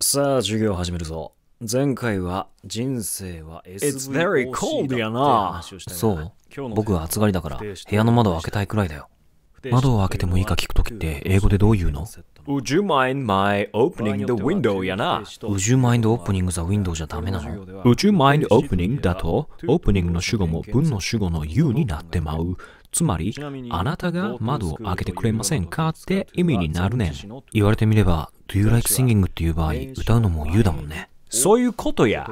さあ、授業始めるぞ。前回は人生は It's very cold やな。そう。僕は暑がりだから部屋の窓を開けたいくらいだよ。窓を開けてもいいか聞くときって英語でどう言うの ?Would you mind my opening the window やな。Would you mind opening the window じゃダメなの ?Would you mind opening だと、オープニングの主語も文の主語の you になってまう。つまり、あなたが窓を開けてくれませんかって意味になるねん。言われてみれば、Do you like singing っていう場合、歌うのも言うだもんね。そういうことや。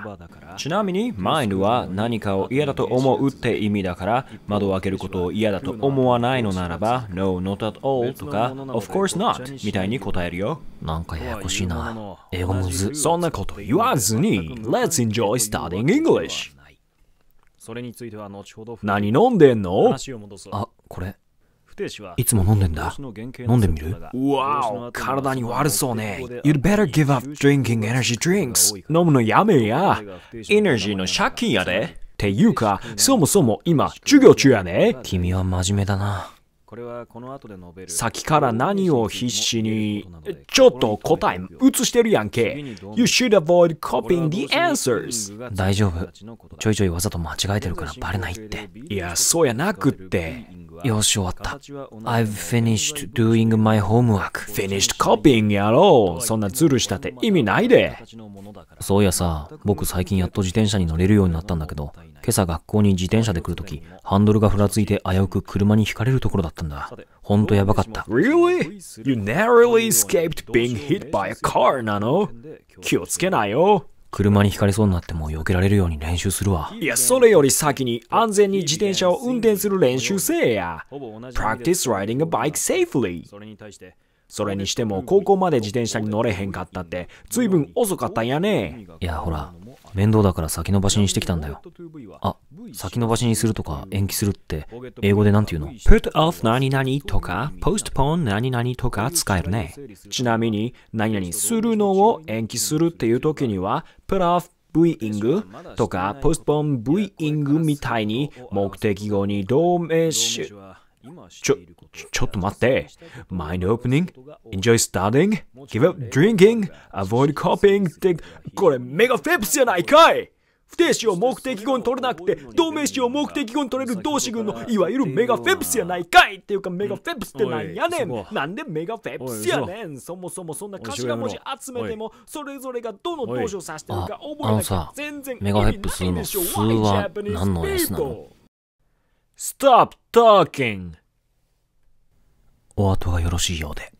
ちなみに、mind は何かを嫌だと思うって意味だから、窓を開けることを嫌だと思わないのならば、no, not at all とか、of course not みたいに答えるよ。なんかややこしいな。英語もず。そんなこと言わずに、let's enjoy studying English。何飲んでんのあ、これ。いつも飲んでんだ。飲んでみるわお、体に悪そうね。You'd better give up drinking energy drinks. 飲むのやめや。エネルギーの借金やで。っていうか、そもそも今、授業中やね。君は真面目だな。ここれはの後で述べる先から何を必死にちょっと答え映してるやんけ You should avoid copying the answers 大丈夫ちょいちょいわざと間違えてるからバレないっていやそうやなくってよし終わった I've finished doing my homework finished copying やろうそんなズルしたって意味ないでそうやさ僕最近やっと自転車に乗れるようになったんだけど今朝学校に自転車で来るとき、ハンドルがふらついて危うく車にひかれるところだったんだ。ほんとやばかった。Really? You narrowly escaped being hit by a car なの気をつけなよ。車にひかれそうになっても避けられるように練習するわ。いや、それより先に安全に自転車を運転する練習せえや。Practice riding a bike safely. それにしても高校まで自転車に乗れへんかったって随分遅かったんやねいやほら面倒だから先延ばしにしてきたんだよあ先延ばしにするとか延期するって英語で何て言うの put off 何々とか postpone 何々とか使えるねちなみに何々するのを延期するっていう時には put off v イングとか p o s t p o n イ v i n みたいに目的語に同名詞ちょ、ちょっと待って。Mind opening? Enjoy studying? Give up drinking? Avoid copying? って、これメガフェプスじゃないかい不定詞を目的語に取れなくて、同名詞を目的語に取れる動詞群のいわゆるメガフェプスやないかいっていうかメガフェプスってなんやねんなんでメガフェプスやねんそもそもそんな頭文字集めても、それぞれがどの動詞を指してるか覚えなきゃ全然メガフェプスの数は何のやつなの Stop talking! お後がよろしいようで。